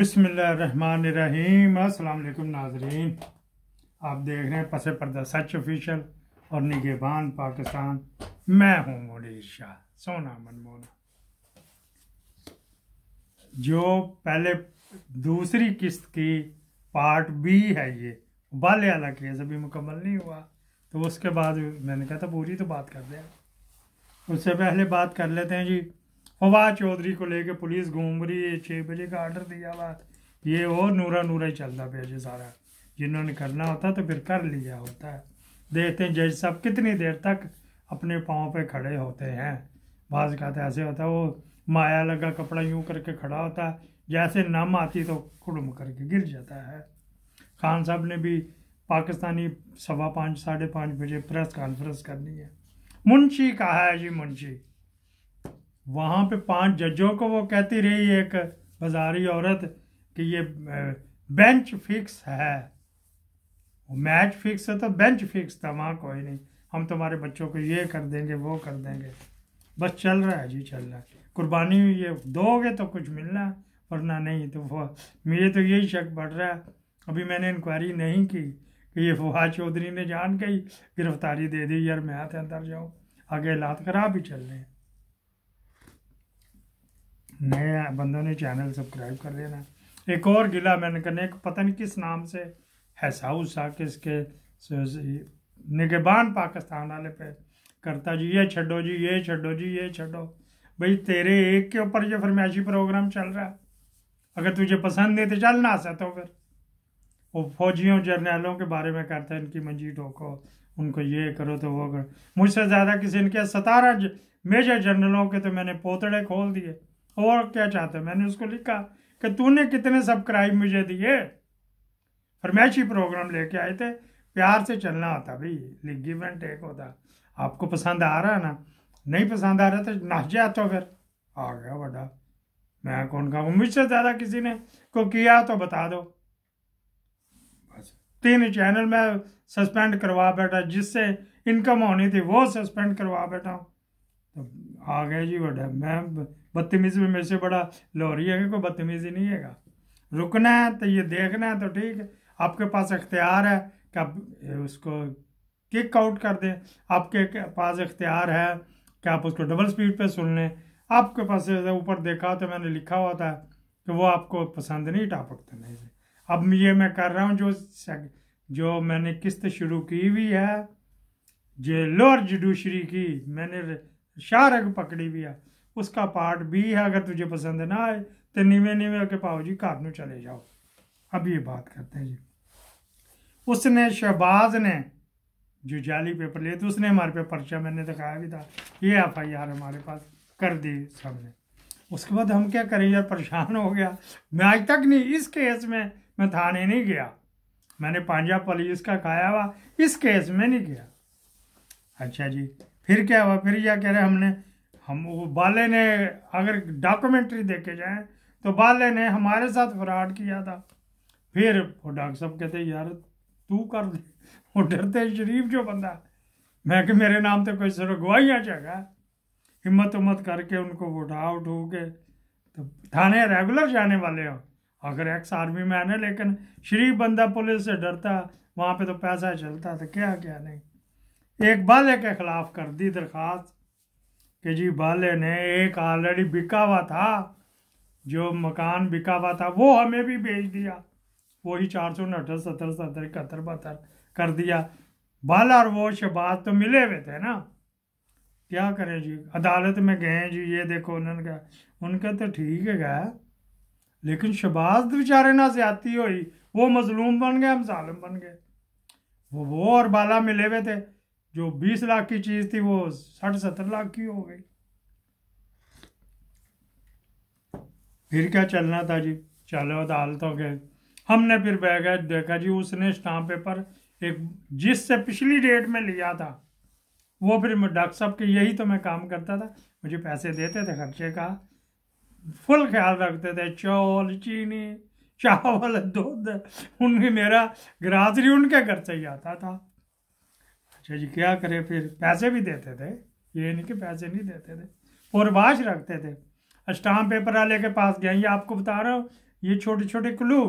बिसमीम अल्लाम नाजरीन आप देख रहे हैं पसे पर्दा सच ऑफिशियल और निगेबान पाकिस्तान मैं हूं मोनीर शाह सोना मनमोना जो पहले दूसरी किस्त की पार्ट बी है ये बाले वाला केस अभी मुकम्मल नहीं हुआ तो उसके बाद मैंने कहा था पूरी तो बात कर दें उससे पहले बात कर लेते हैं जी फवा चौधरी को लेके पुलिस घूम रही है छः बजे का आर्डर दिया हुआ ये और नूरा नूरा ही चलता पे जी सारा जिन्होंने करना होता तो फिर कर लिया होता है देखते हैं जज साहब कितनी देर तक अपने पाँव पे खड़े होते हैं बाज कहते ऐसे होता है वो माया लगा कपड़ा यूं करके खड़ा होता है जैसे नम आती तो कुड़ुम करके गिर जाता है खान साहब ने भी पाकिस्तानी सवा पाँच साढ़े पाँच बजे प्रेस कॉन्फ्रेंस करनी है मुंशी कहा है जी मुंशी वहाँ पे पांच जजों को वो कहती रही एक बाजारी औरत कि ये बेंच फिक्स है मैच फिक्स है तो बेंच फिक्स था वहाँ कोई नहीं हम तुम्हारे बच्चों को ये कर देंगे वो कर देंगे बस चल रहा है जी चल रहा है कुर्बानी ये दोगे तो कुछ मिलना वरना नहीं तो वो मुझे तो यही शक बढ़ रहा है अभी मैंने इंक्वायरी नहीं की कि ये फुहा चौधरी ने जान के ही गिरफ्तारी दे दी यार मैं हाथ अंदर जाऊँ आगे हालात खराब ही चल रहे हैं नए बंदों ने चैनल सब्सक्राइब कर लेना एक और गिला मैंने करने एक पता नहीं किस नाम से हैसाउ सा किसके निगबान पाकिस्तान वाले पे करता जी ये छड़ो जी ये छड़ो जी ये छड़ो भाई तेरे एक के ऊपर ये फरमाइशी प्रोग्राम चल रहा है अगर तुझे पसंद नहीं तो चल ना सकते तो फिर वो फौजियों जर्नैलों के बारे में करता है इनकी मंजी ठोको उनको ये करो तो वो करो मुझसे ज़्यादा किसी इनके सतारह मेजर जनरलों के तो मैंने पोतड़े खोल दिए और क्या चाहते मैंने उसको लिखा कि तूने कितने सब्सक्राइब मुझे दिए फरमैशी प्रोग्राम लेके आए थे प्यार से चलना होता भाई गिव एंड टेक होता आपको पसंद आ रहा है ना नहीं पसंद आ रहा तो नाच जाता फिर आ गया बड़ा मैं कौन कहा मुझसे ज़्यादा किसी ने को किया तो बता दो बस तीन चैनल मैं सस्पेंड करवा बैठा जिससे इनकम होनी थी वो सस्पेंड करवा बैठा तो आ गया जी बड़ा मैं बदतमीजी में मेरे से बड़ा लोहरी है कोई बदतमीजी नहीं है रुकना है तो ये देखना है तो ठीक है आपके पास इख्तियार है कि आप उसको किक आउट कर दें आपके पास इख्तियार है कि आप उसको डबल स्पीड पे सुन लें आपके पास ऊपर देखा तो मैंने लिखा हुआ था कि वो आपको पसंद नहीं टापक नहीं अब ये मैं कर रहा हूँ जो जो मैंने किस्त शुरू की हुई है जे लोअर जुडिशरी की मैंने शाह पकड़ी हुई है उसका पार्ट बी है अगर तुझे पसंद ना आए तो निवे नीवे के पाओ जी घर में चले जाओ अब ये बात करते हैं जी उसने शहबाज ने जो जाली पेपर लिए थे उसने हमारे पे पर्चा मैंने दिखाया भी था ये एफ आई आर हमारे पास कर दी सबने उसके बाद हम क्या करें यार परेशान हो गया मैं आज तक नहीं इस केस में मैं थाने नहीं गया मैंने पांजा पुलिस का खाया हुआ इस केस में नहीं गया अच्छा जी फिर क्या हुआ फिर यह कह रहे हमने हम वो बाले ने अगर डॉक्यूमेंट्री देखे जाए तो बाले ने हमारे साथ फ्रॉड किया था फिर वो डॉक्टर साहब कहते यार तू कर दे वो डरते शरीफ जो बंदा मैं कि मेरे नाम तो कोई सर गवाहियाँ चेगा हिम्मत उम्मत करके उनको उठा उठू के तो थाने रेगुलर जाने वाले हो अगर एक्स आर्मी मैन है लेकिन शरीफ बंदा पुलिस से डरता वहाँ पे तो पैसा चलता तो क्या क्या नहीं एक बाले के ख़िलाफ़ कर दी दरख्वास्त कि जी बाले ने एक ऑलरेडी बिका हुआ था जो मकान बिका हुआ था वो हमें भी बेच दिया वही चार सौ उनहत्तर सत्तर सत्तर इकहत्तर बहत्तर कर दिया बाल और वो शबाज तो मिले हुए थे ना क्या करें जी अदालत में गए जी ये देखो उन्होंने कहा उनका तो ठीक है गया लेकिन शबाज तो बेचारे ना ज्यादती हुई वो मजलूम बन गए हम जालिम बन गए वो वो और बाला मिले हुए थे जो बीस लाख की चीज थी वो साठ सत्तर लाख की हो गई फिर क्या चलना था जी चलो दाल तो गए हमने फिर बैग देखा जी उसने स्टाम्प पेपर एक जिससे पिछली डेट में लिया था वो फिर डॉक्टर साहब के यही तो मैं काम करता था मुझे पैसे देते थे खर्चे का फुल ख्याल रखते थे चौल चीनी चावल दूध उनकी मेरा ग्रासरी उनके घर से ही आता था अच्छा जी क्या करें फिर पैसे भी देते थे ये नहीं कि पैसे नहीं देते थे पोरवाश रखते थे स्टाम्प पेपर वाले के पास गए ये आपको बता रहा हूँ ये छोटे छोटे क्लू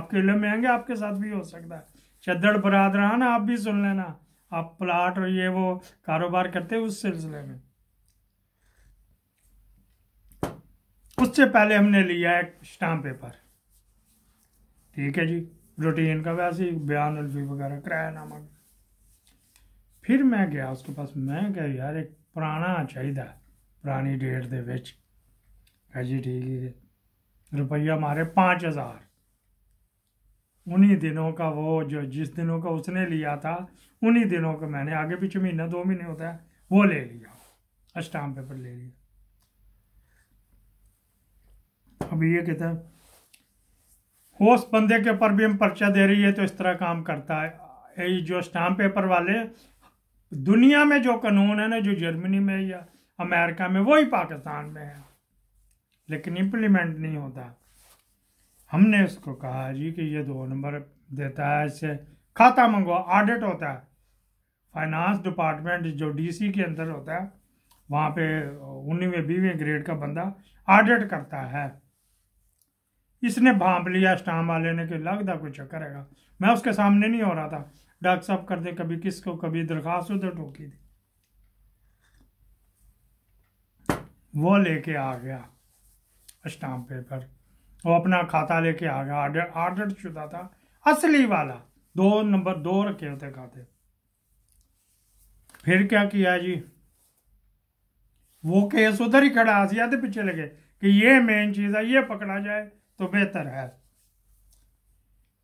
आपके इलम में आएंगे आपके साथ भी हो सकता है चद्दड़ ना आप भी सुन लेना आप प्लाट और ये वो कारोबार करते उस सिलसिले में उससे पहले हमने लिया एक स्टाम्प पेपर ठीक है जी रूटीन का वैसे ही बयान अल्फी वगैरह किराया नामा फिर मैं गया उसके पास मैं ਕਿਹਾ ਯਾਰ ਇੱਕ ਪੁਰਾਣਾ ਚਾਹੀਦਾ ਪੁਰਾਣੀ ਡੇਟ ਦੇ ਵਿੱਚ ਕਹੇ ਜੀ रुपया मारे पाँच हज़ार उन्हीं दिनों का वो जो जिस दिनों का उसने लिया था उन्हीं दिनों का मैंने आगे पीछे महीना दो महीने होता है वो ले लिया स्टाम्प पेपर ले लिया अब ये कहते हैं उस बंदे के ऊपर भी हम पर्चा दे रही है तो इस तरह काम करता है ये जो स्टाम्प पेपर वाले दुनिया में जो कानून है ना जो जर्मनी में या अमेरिका में वही पाकिस्तान में है लेकिन इम्प्लीमेंट नहीं होता हमने इसको कहा जी कि ये दो नंबर देता है इससे खाता मंगवा ऑडिट होता है फाइनेंस डिपार्टमेंट जो डीसी के अंदर होता है वहाँ पे उन्नीवें बीवें ग्रेड का बंदा ऑडिट करता है इसने भाप लिया स्टाम वाले ने कि लगता कोई चक्कर है मैं उसके सामने नहीं हो रहा था डॉक्टर साहब कर दे कभी किसको कभी दरखास्त उधर ठोकी दी वो लेके आ गया स्टाम्प पेपर वो अपना खाता लेके आ गया आर्डर आर्डर शुदा था असली वाला दो नंबर दो रखे होते खाते फिर क्या किया जी वो केस उधर ही खड़ा आसिया पीछे लगे कि ये मेन चीज़ है ये पकड़ा जाए तो बेहतर है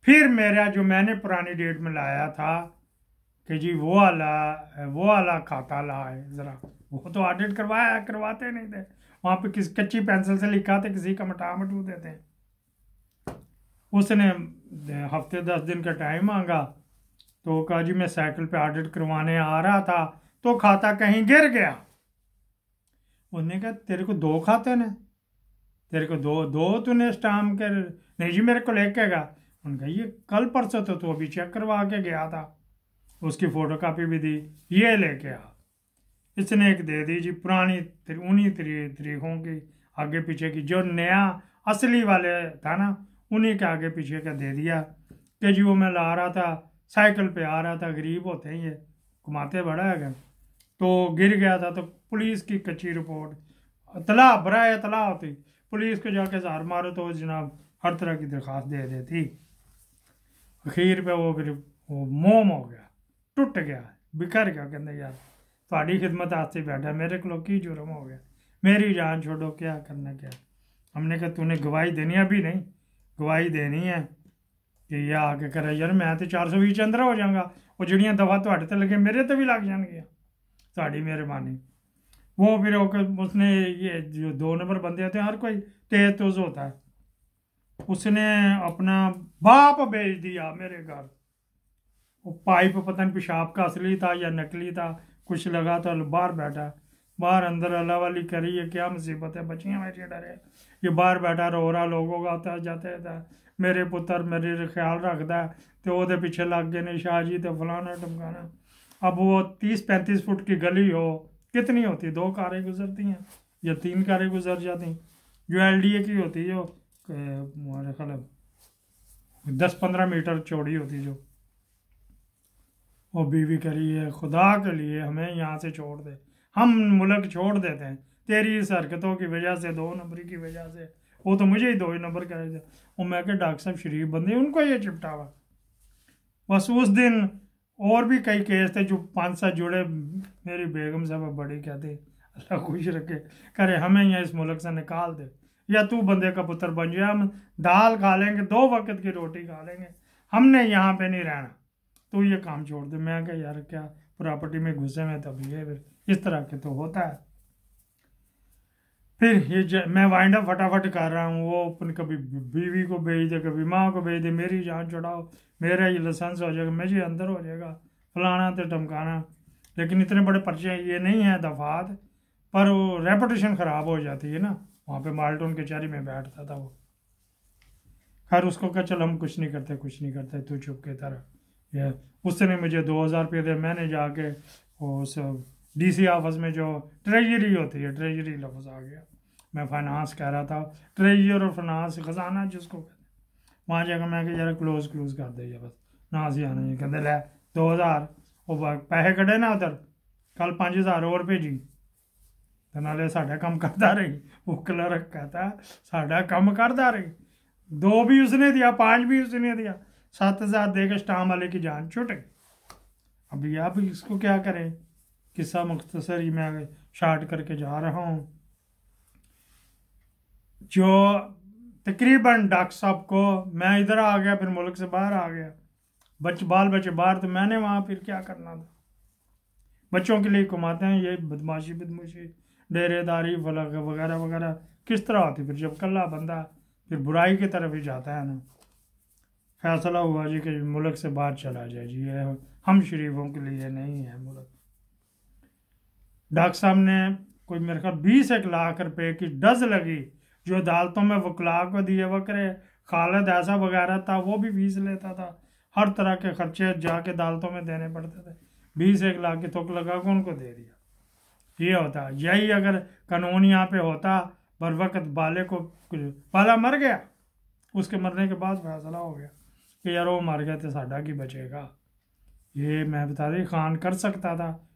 फिर मेरा जो मैंने पुरानी डेट में लाया था कि जी वो वाला वो वाला खाता लाए ज़रा वो तो ऑडिट करवाया करवाते नहीं थे वहाँ पे किस कच्ची पेंसिल से लिखा था किसी का मटा मटू देते उसने हफ्ते दस दिन का टाइम मांगा तो कहा जी मैं साइकिल पे ऑडिट करवाने आ रहा था तो खाता कहीं गिर गया उसने कहा तेरे को दो खाते ने तेरे को दो दो तूने स्टाम कर नहीं जी मेरे को लेकेगा उनका ये कल परसों तो तू अभी चेक करवा के गया था उसकी फ़ोटो कापी भी दी ये लेके आ इसने एक दे दी जी पुरानी उन्हीं तरीकों की आगे पीछे की जो नया असली वाले था ना उन्हीं के आगे पीछे का दे दिया कि जी वो मैं ला रहा था साइकिल पे आ रहा था गरीब होते हैं ये घुमाते बड़ा है तो गिर गया था तो पुलिस की कच्ची रिपोर्ट तला बरा तला होती पुलिस को जाके जार मारो तो जनाब हर तरह की दरख्वास्त दे देती अखीर पे वो फिर वो मोम हो गया टुट गया बिखर गया कहते यार थोड़ी खिदमत आते बैठा मेरे को की जुर्म हो गया मेरी जान छोड़ो क्या करना क्या हमने कहा तूने गवाही देनी अभी नहीं गवाही देनी है कि यह आके करे यार मैं तो चार सौ भी चंद्रा हो जाऊँगा वो जड़िया दवा थोड़े तो लगे मेरे तो भी लग जाएगी थोड़ी मेहरबानी वो फिर उसने ये जो दो नंबर बंदे होते हैं हर कोई तेज तुज होता है उसने अपना बाप भेज दिया मेरे घर वो पाइप पता नहीं पेशाब का असली था या नकली था कुछ लगा तो बाहर बैठा बाहर अंदर अल्लाह वाली करी ये क्या मुसीबत है बचियाँ बैठी डरे ये बाहर बैठा रो रहा लोगों का आता जाते था मेरे पुत्र मेरे ख्याल रखता है तो वो पिछे लग गए ने शाहजी तो फलाना टमकाना अब वो तीस पैंतीस फुट की गली हो कितनी होती दो कारें गुजरती हैं या तीन कारें गुजर जाती जो एल डी ए की होती है मेरा ख्याल दस पंद्रह मीटर चौड़ी होती जो वो बीवी करी है खुदा के लिए हमें यहाँ से छोड़ दे हम मुल्क छोड़ देते हैं तेरी इस हरकतों की वजह से दो नंबरी की वजह से वो तो मुझे ही दो ही नंबर रहे थे वो मैं क्या डॉक्टर साहब शरीफ बंदे उनको ये चिपटा हुआ बस उस दिन और भी कई केस थे जो पाँच सात जुड़े मेरी बेगम साहब बड़ी कहते अल्लाह खुश रखे करे हमें यहाँ इस मुल्क से निकाल दे या तू बंदे का पुत्र बन जाए हम दाल खा लेंगे दो वक्त की रोटी खा लेंगे हमने यहाँ पे नहीं रहना तो ये काम छोड़ दे मैं क्या यार क्या प्रॉपर्टी में घुसे में तब ये इस तरह के तो होता है फिर ये मैं वाइंड अप फटाफट कर रहा हूँ वो अपन कभी बीवी को भेज दे कभी माँ को भेज दे मेरी जान चढ़ाओ मेरा ये लसेंस हो जाएगा मेरे अंदर हो जाएगा फलाना तो टमकाना लेकिन इतने बड़े पर्चे ये नहीं है दफात पर वो रेपुटेशन ख़राब हो जाती है ना वहाँ पे माल्टोन कचहरी में बैठता था वो खैर उसको कहा चल हम कुछ नहीं करते कुछ नहीं करते तू चुप के तरह ये उसने मुझे दो हज़ार रुपये दे मैंने जाके उस डी सी ऑफिस में जो ट्रेजरी होती है ट्रेजरी लफ्ज़ आ गया मैं फाइनेंस कह रहा था ट्रेजर और फाइनेंस खजाना जिसको कहते हैं वहाँ जाकर मैं कि यार क्लोज क्लोज कर दे बस ना सी आना कहते ले दो हज़ार वो पैसे कटे ना उधर कल पाँच हज़ार और भेजी ਤੇ साढ़ा कम करता ਕਰਦਾ वो ਉਹ कहता साढ़ा कम करता ਕਰਦਾ दो भी उसने दिया पांच भी उसने दिया सात हजार दे के स्टाम वाले की जान छुट गई अभी आप इसको क्या करें किस्सा मुख्तसर ही मैं शार्ट करके जा रहा हूँ जो तकरीबन डॉक्टर साहब को मैं इधर आ गया फिर मुल्क से बाहर आ गया बच बाल बचे बाहर तो मैंने वहाँ फिर क्या करना था बच्चों के लिए कमाते हैं ये बदमाशी बदमाशी डेरेदारी फलक वगैरह वगैरह किस तरह होती फिर जब कल्ला बंदा फिर बुराई की तरफ ही जाता है ना फैसला हुआ जी कि मुल्क से बाहर चला जाए जी ये हम शरीफों के लिए नहीं है मुल्क डॉक्टर साहब ने कोई मेरे ख्याल बीस एक लाख रुपए की डज लगी जो अदालतों में वकला को दिए वक्रे खालद ऐसा वगैरह था वो भी फीस लेता था हर तरह के खर्चे जाके अदालतों में देने पड़ते थे बीस एक लाख की थोक लगा को उनको दे दिया ये होता यही अगर कानून यहाँ पे होता बर वक्त बाले को बाला मर गया उसके मरने के बाद फैसला हो गया कि यार वो मर गया तो साढ़ा की बचेगा ये मैं बता दी खान कर सकता था